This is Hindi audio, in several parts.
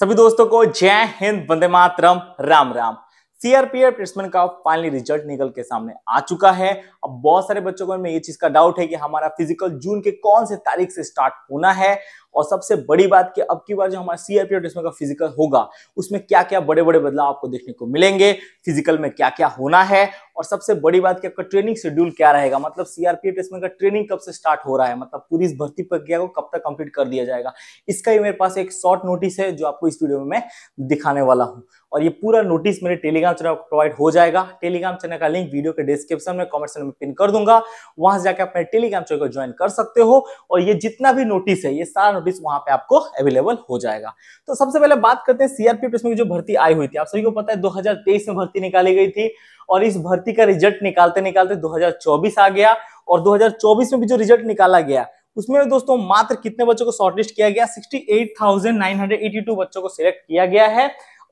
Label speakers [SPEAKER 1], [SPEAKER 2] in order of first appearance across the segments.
[SPEAKER 1] सभी दोस्तों को जय हिंद वंदे मातरम राम राम सीआरपीएफ प्लेसमेंट का फाइनली रिजल्ट निकल के सामने आ चुका है अब बहुत सारे बच्चों को में ये चीज का डाउट है कि हमारा फिजिकल जून के कौन से तारीख से स्टार्ट होना है और सबसे बड़ी बात कि अब की बार जो हमारा सीआरपीएफ प्लेसमेंट का फिजिकल होगा उसमें क्या क्या बड़े बड़े बदलाव आपको देखने को मिलेंगे फिजिकल में क्या क्या होना है और सबसे बड़ी बात कि आपका ट्रेनिंग शेड्यूल क्या रहेगा मतलब सीआरपीएफ इसमें का ट्रेनिंग कब से स्टार्ट हो रहा है मतलब पूरी इस भर्ती प्रक्रिया को कब तक कंप्लीट कर दिया जाएगा इसका ही मेरे पास एक शॉर्ट नोटिस है जो आपको इस वीडियो में मैं दिखाने वाला हूँ और ये पूरा नोटिस मेरे टेलीग्राम चैनल को प्रोवाइड हो जाएगा टेलीग्राम चैनल का लिंक वीडियो के डिस्क्रिप्शन में कमेंट सेक्शन में पिन कर दूंगा वहां से जाकर अपने टेलीग्राम चैनल को ज्वाइन कर सकते हो और ये जितना भी नोटिस है ये सारा नोटिस वहां पे आपको अवेलेबल हो जाएगा तो सबसे पहले बात करते हैं सीआरपीएफ इसमें जो भर्ती आई हुई थी आप सभी को पता है दो में भर्ती भर्ती निकाली गई थी और इस भर्ती का रिजल्ट निकालते निकालते 2024 आ गया और 2024 में भी जो रिजल्ट निकाला गया उसमें दोस्तों मात्र कितने बच्चों को शॉर्टलिस्ट किया गया 68,982 बच्चों को सिलेक्ट किया गया है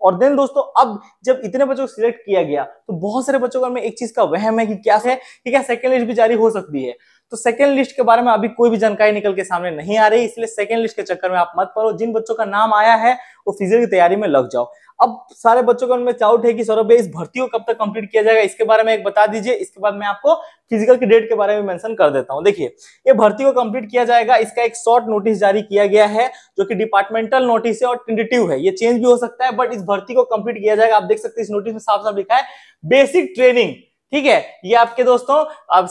[SPEAKER 1] और देन दोस्तों अब जब इतने बच्चों को सिलेक्ट किया गया तो बहुत सारे बच्चों का में एक चीज का वहम है कि क्या है कि क्या सेकेंड लिस्ट भी जारी हो सकती है तो सेकेंड लिस्ट के बारे में अभी कोई भी जानकारी निकल के सामने नहीं आ रही इसलिए सेकेंड लिस्ट के चक्कर में आप मत पड़ो जिन बच्चों का नाम आया है वो फिजिकल की तैयारी में लग जाओ अब सारे बच्चों का उनमें चाउट है कि सौरभ भाई इस भर्ती को कब तक कंप्लीट किया जाएगा इसके बारे में एक बता दीजिए इसके बाद मैं आपको फिजिकल की डेट के बारे में मेंशन कर देता हूं देखिए ये भर्ती को कंप्लीट किया जाएगा इसका एक शॉर्ट नोटिस जारी किया गया है जो कि डिपार्टमेंटल नोटिस है और टेंटेटिव है ये चेंज भी हो सकता है बट इस भर्ती को कंप्लीट किया जाएगा आप देख सकते हैं इस नोटिस में साफ साफ लिखा है बेसिक ट्रेनिंग ठीक है ये आपके दोस्तों अब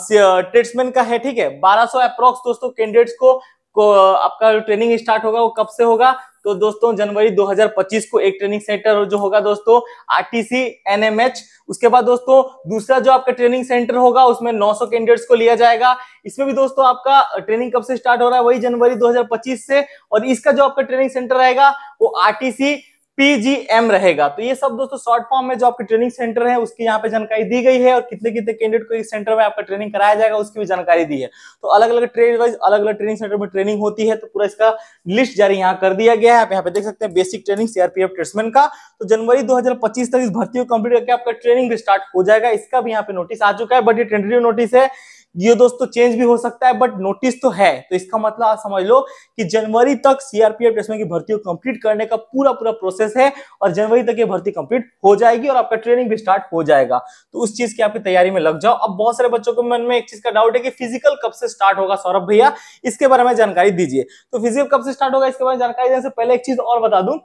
[SPEAKER 1] ट्रेड्समैन का है ठीक है 1200 अप्रोक्स दोस्तों कैंडिडेट्स को को आपका ट्रेनिंग स्टार्ट होगा वो कब से होगा तो दोस्तों जनवरी 2025 को एक ट्रेनिंग सेंटर जो होगा दोस्तों आरटीसी एनएमएच उसके बाद दोस्तों दूसरा जो आपका ट्रेनिंग सेंटर होगा उसमें 900 कैंडिडेट्स को लिया जाएगा इसमें भी दोस्तों आपका ट्रेनिंग कब से स्टार्ट हो रहा है वही जनवरी 2025 से और इसका जो आपका ट्रेनिंग सेंटर रहेगा वो आरटीसी पीजीएम रहेगा तो ये सब दोस्तों शॉर्ट फॉर्म में जो आपके ट्रेनिंग सेंटर है उसकी यहाँ पे जानकारी दी गई है और कितने कितने कैंडिडेट को इस सेंटर में आपका ट्रेनिंग कराया जाएगा उसकी भी जानकारी दी है तो अलग अलग ट्रेड वाइज अलग अलग ट्रेनिंग सेंटर में ट्रेनिंग होती है तो पूरा इसका लिस्ट जारी यहाँ कर दिया गया है आप यहाँ पे देख सकते हैं बेसिक ट्रेनिंग सीआरपीएफ ट्रेड्समैन का तो जनवरी दो तक इस भर्ती को कंप्लीट करके आपका ट्रेनिंग भी स्टार्ट हो जाएगा इसका भी यहाँ पे नोटिस आ चुका है बट ये टेंटेटिव नोटिस है ये दोस्तों चेंज भी हो सकता है बट नोटिस तो है तो इसका मतलब आप समझ लो कि जनवरी तक सीआरपीएफ रेसमेंट की भर्ती को कंप्लीट करने का पूरा पूरा प्रोसेस है और जनवरी तक ये भर्ती कंप्लीट हो जाएगी और आपका ट्रेनिंग भी स्टार्ट हो जाएगा तो उस चीज की आपकी तैयारी में लग जाओ अब बहुत सारे बच्चों के मन में एक चीज का डाउट है कि फिजिकल कब से स्टार्ट होगा सौरभ भैया इसके बारे में जानकारी दीजिए तो फिजिकल कब से स्टार्ट होगा इसके बारे में जानकारी देने से पहले एक चीज और बता दू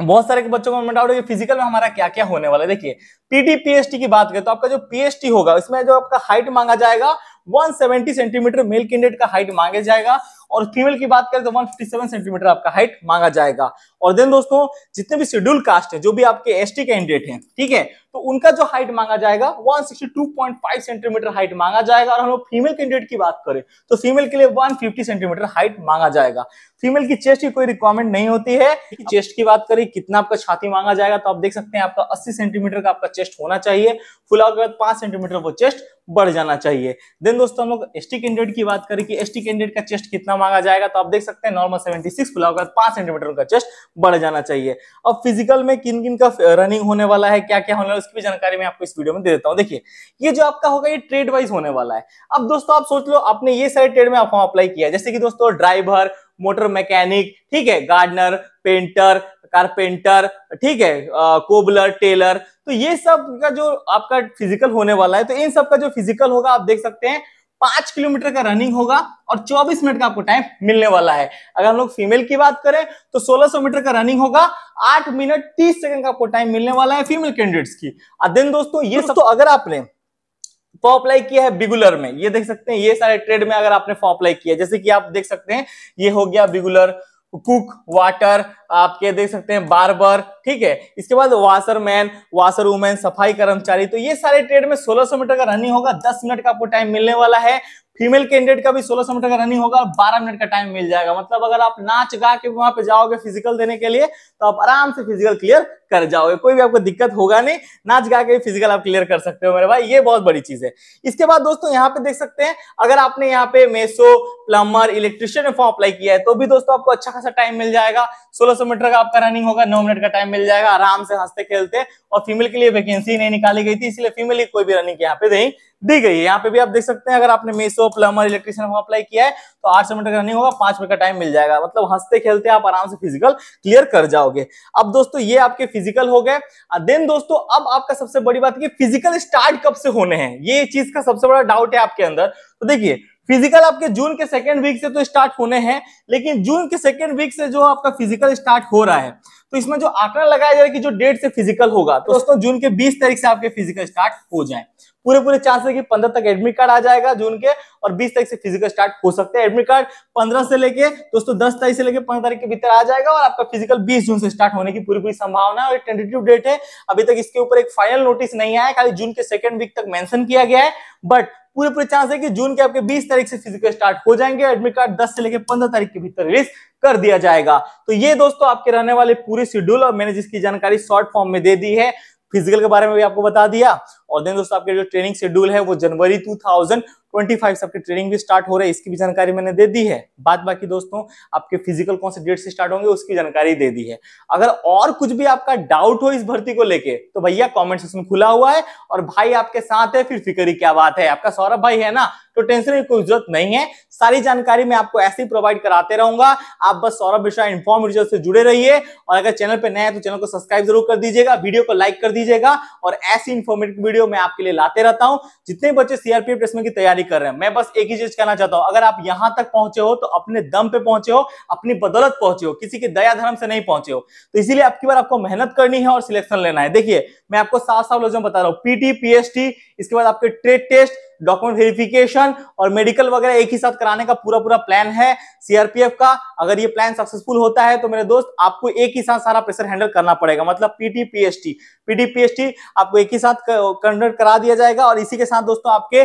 [SPEAKER 1] बहुत सारे बच्चों को डाउट है फिजिकल में हमारा क्या क्या होने वाला है देखिए पीटी पीएसटी की बात करें तो आपका जो पीएसटी होगा इसमें जो आपका हाइट मांगा जाएगा 170 सेंटीमीटर मेल कैंडिडेट का हाइट मांगा जाएगा और फीमेल की बात करें तो 157 सेंटीमीटर आपका हाइट मांगा जाएगा और देन दोस्तों जितने भी शेड्यूल कास्ट है जो भी आपके एसटी कैंडिडेट हैं ठीक है तो उनका जो हाइट मांगा जाएगा 162.5 सेंटीमीटर हाइट मांगा जाएगा और हम लोग फीमेल कैंडिडेट की बात करें तो फीमेल के लिए 150 सेंटीमीटर हाइट मांगा जाएगा फीमेल की चेस्ट की कोई रिक्वायरमेंट नहीं होती है चेस्ट की बात करें कितना आपका छाती मांगा जाएगा तो आप देख सकते हैं आपका अस्सी सेंटीमीटर का आपका चेस्ट होना चाहिए फुलाव के बाद पांच सेंटीमीटर वो चेस्ट बढ़ जाना चाहिए देन दोस्तों हम लोग एस टी कैंडिडेट की बात करें कि एस टी कैंडिडेट का चेस्ट कितना मांगा जाएगा तो आप देख सकते हैं नॉर्मल 76 फुलाव के बाद पांच सेंटीमीटर का चेस्ट बढ़ जाना चाहिए अब फिजिकल में किन किन का रनिंग होने वाला है क्या क्या होने वाला है उसकी भी जानकारी मैं आपको इस वीडियो में दे देता हूँ देखिए ये जो आपका होगा ये ट्रेड वाइज होने वाला है अब दोस्तों आप सोच लो आपने ये सारे ट्रेड में आप अप्लाई किया जैसे कि दोस्तों ड्राइवर मोटर मैकेनिक ठीक है गार्डनर पेंटर कारपेंटर ठीक है कोबलर टेलर तो ये सब का जो आपका फिजिकल होने वाला है तो इन सब का जो फिजिकल होगा आप देख सकते हैं पांच किलोमीटर का रनिंग होगा और 24 मिनट का आपको टाइम मिलने वाला है अगर हम लोग फीमेल की बात करें तो 1600 मीटर का रनिंग होगा 8 मिनट 30 सेकंड का आपको टाइम मिलने वाला है फीमेल कैंडिडेट्स की देन दोस्तों ये सब तो अगर आपने फॉर्म अप्लाई किया है बिगुलर में ये देख सकते हैं ये सारे ट्रेड में अगर आपने फॉर्म अप्लाई किया जैसे कि आप देख सकते हैं ये हो गया बिगुलर कुक वाटर आप ये देख सकते हैं बार ठीक है इसके बाद वाशरमैन वाशर वुमेन सफाई कर्मचारी तो ये सारे ट्रेड में 1600 मीटर का रनिंग होगा 10 मिनट का आपको टाइम मिलने वाला है फीमेल कैंडिडेट का भी 1600 मीटर का रनिंग होगा और 12 मिनट का टाइम मिल जाएगा मतलब अगर आप नाच गा के वहां पे जाओगे फिजिकल देने के लिए तो आप आराम से फिजिकल क्लियर कर जाओगे कोई भी आपको दिक्कत होगा नहीं नाच गा के भी फिजिकल आप क्लियर कर सकते हो मेरे भाई ये बहुत बड़ी चीज है इसके बाद दोस्तों यहाँ पे देख सकते हैं अगर आपने यहाँ पे mason plumber electrician form apply किया है तो भी दोस्तों आपको अच्छा खासा टाइम मिल जाएगा सोलह सौ मीटर का आपका रनिंग होगा नौ मिनट का टाइम मिल जाएगा आराम से हंसते खेलते और फीमेल के लिए वैकेंसी नहीं निकाली गई थी इसलिए फीमेल की कोई भी रनिंग यहाँ पे नहीं दी गई है यहाँ पे भी आप देख सकते हैं अगर आपने मेसो प्लमर इलेक्ट्रिशियन अप्लाई किया है तो आठ सौ मीटर का रनिंग होगा पांच मिनट का टाइम मिल जाएगा मतलब हंसते खेलते आप आराम से फिजिकल क्लियर कर जाओगे अब दोस्तों ये आपके फिजिकल हो गए देन दोस्तों अब आपका सबसे बड़ी बात कि फिजिकल स्टार्ट कब से होने हैं ये चीज का सबसे बड़ा डाउट है आपके अंदर तो देखिए फिजिकल आपके जून के सेकेंड वीक से तो स्टार्ट होने हैं लेकिन जून के सेकेंड वीक से जो आपका फिजिकल स्टार्ट हो रहा है तो इसमें जो आंकड़ा लगाया जा रहा है कि जो डेट से फिजिकल होगा तो दोस्तों जून के 20 तारीख से आपके फिजिकल स्टार्ट हो जाए पूरे पूरे चांस है कि 15 तक एडमिट कार्ड आ जाएगा जून के और 20 तारीख से फिजिकल स्टार्ट हो सकते हैं एडमिट कार्ड 15 से लेके दोस्तों 10 तारीख से लेके 15 तारीख के भीतर आ जाएगा और आपका फिजिकल 20 जून से स्टार्ट होने की पूरी पूरी संभावना है और टेंटेटिव डेट है अभी तक इसके ऊपर एक फाइनल नोटिस नहीं आया खाली जून के सेकंड वीक तक मैंशन किया गया है बट पूरे पूरे चांस है कि जून के आपके 20 तारीख से फिजिकल स्टार्ट हो जाएंगे एडमिट कार्ड 10 से लेकर 15 तारीख के भीतर रिलीज कर दिया जाएगा तो ये दोस्तों आपके रहने वाले पूरे शेड्यूल और मैंने जिसकी जानकारी शॉर्ट फॉर्म में दे दी है फिजिकल के बारे में भी आपको बता दिया और देन दोस्तों आपके जो ट्रेनिंग शेड्यूल है वो जनवरी 2025 से आपकी ट्रेनिंग भी स्टार्ट हो रही है इसकी भी जानकारी मैंने दे दी है बात बाकी दोस्तों आपके फिजिकल कौन से डेट से स्टार्ट होंगे उसकी जानकारी दे दी है अगर और कुछ भी आपका डाउट हो इस भर्ती को लेके तो भैया कॉमेंट सेक्शन खुला हुआ है और भाई आपके साथ है फिर फिक्री क्या बात है आपका सौरभ भाई है ना तो टेंशन की कोई जरूरत नहीं है सारी जानकारी मैं आपको ऐसे ही प्रोवाइड कराते रहूंगा आप बस सौरभ मिश्रा इन्फॉर्म रिजल्ट से जुड़े रहिए और अगर चैनल पर नए हैं तो चैनल को सब्सक्राइब जरूर कर दीजिएगा वीडियो को लाइक कर दीजिएगा और ऐसी इन्फॉर्मेटिव वीडियो वीडियो मैं आपके लिए लाते रहता हूं जितने बच्चे सीआरपीएफ प्रश्न की तैयारी कर रहे हैं मैं बस एक ही चीज कहना चाहता हूं अगर आप यहां तक पहुंचे हो तो अपने दम पे पहुंचे हो अपनी बदौलत पहुंचे हो किसी के दया धर्म से नहीं पहुंचे हो तो इसीलिए आपकी बार आपको मेहनत करनी है और सिलेक्शन लेना है देखिए मैं आपको साफ साफ लोजों बता रहा हूँ पीटी पीएचटी इसके बाद आपके ट्रेड टेस्ट डॉक्यूमेंट वेरिफिकेशन और मेडिकल वगैरह एक ही साथ कराने का पूरा पूरा प्लान है सीआरपीएफ का अगर ये प्लान सक्सेसफुल होता है तो मेरे दोस्त आपको एक ही साथ सारा प्रेशर हैंडल करना पड़ेगा मतलब पीटी पीएसटी पीटी पीएसटी आपको एक ही साथ कंडक्ट करा दिया जाएगा और इसी के साथ दोस्तों आपके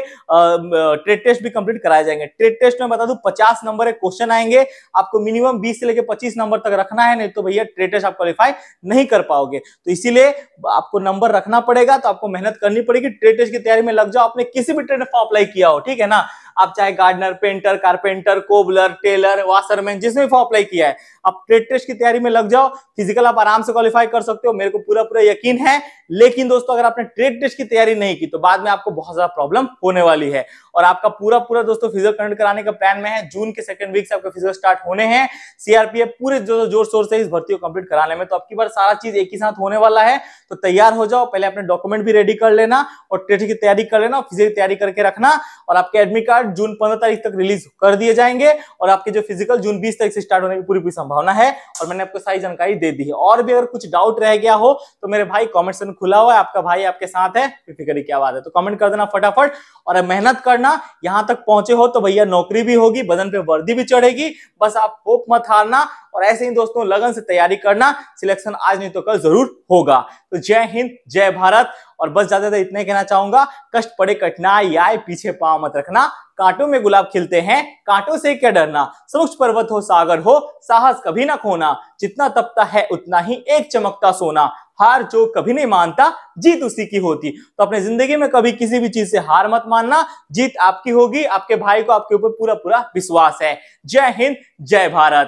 [SPEAKER 1] ट्रेड टेस्ट भी कंप्लीट कराए जाएंगे ट्रेड टेस्ट में बता दू पचास नंबर के क्वेश्चन आएंगे आपको मिनिमम बीस से लेकर पच्चीस नंबर तक रखना है नहीं तो भैया ट्रेड टेस्ट आप क्वालिफाई नहीं कर पाओगे तो इसीलिए आपको नंबर रखना पड़ेगा तो आपको मेहनत करनी पड़ेगी ट्रेड टेस्ट की तैयारी में लग जाओ अपने किसी भी ट्रेड स्टैंडर्ड फॉर्म अप्लाई किया हो ठीक है ना आप चाहे gardener painter carpenter cobbler tailor washerman भी फॉर्म तो अप्लाई किया है आप ट्रेड टेस्ट की तैयारी में लग जाओ फिजिकल आप आराम से क्वालिफाई कर सकते हो मेरे को पूरा पूरा यकीन है लेकिन दोस्तों अगर आपने ट्रेड टेस्ट की तैयारी नहीं की तो बाद में आपको बहुत ज्यादा प्रॉब्लम होने वाली है और आपका पूरा पूरा दोस्तों फिजिकल कंडक्ट कराने का प्लान में है जून के सेकंड वीक से आपका फिजिकल स्टार्ट होने हैं सीआरपीएफ पूरे जो जोर शोर से इस भर्ती को कंप्लीट कराने में तो आपकी बार सारा चीज एक ही साथ होने वाला है तो तैयार हो जाओ पहले अपने डॉक्यूमेंट भी रेडी कर लेना और ट्रेड की तैयारी कर लेना फिजिकल तैयारी करके रखना और आपके एडमिट कार्ड जून पंद्रह तारीख तक रिलीज कर दिए जाएंगे और आपके जो फिजिकल जून बीस तारीख से स्टार्ट होने की पूरी पूरी संभव संभावना है और मैंने आपको सारी जानकारी दे दी है और भी अगर कुछ डाउट रह गया हो तो मेरे भाई कॉमेंट सेक्शन खुला हुआ है आपका भाई आपके साथ है फिक्री क्या बात है तो कॉमेंट कर देना फटाफट और मेहनत करना यहां तक पहुंचे हो तो भैया नौकरी भी होगी बदन पे वर्दी भी चढ़ेगी बस आप होप मत हारना और ऐसे ही दोस्तों लगन से तैयारी करना सिलेक्शन आज नहीं तो कल जरूर होगा तो जय हिंद जय भारत और बस ज्यादा इतना कहना चाहूंगा कष्ट पड़े कठिनाई आए पीछे पाव मत रखना कांटों में गुलाब खिलते हैं कांटों से क्या डरना सूक्ष्म पर्वत हो सागर हो साहस कभी ना खोना जितना तपता है उतना ही एक चमकता सोना हार जो कभी नहीं मानता जीत उसी की होती तो अपने जिंदगी में कभी किसी भी चीज से हार मत मानना जीत आपकी होगी आपके भाई को आपके ऊपर पूरा पूरा विश्वास है जय हिंद जय भारत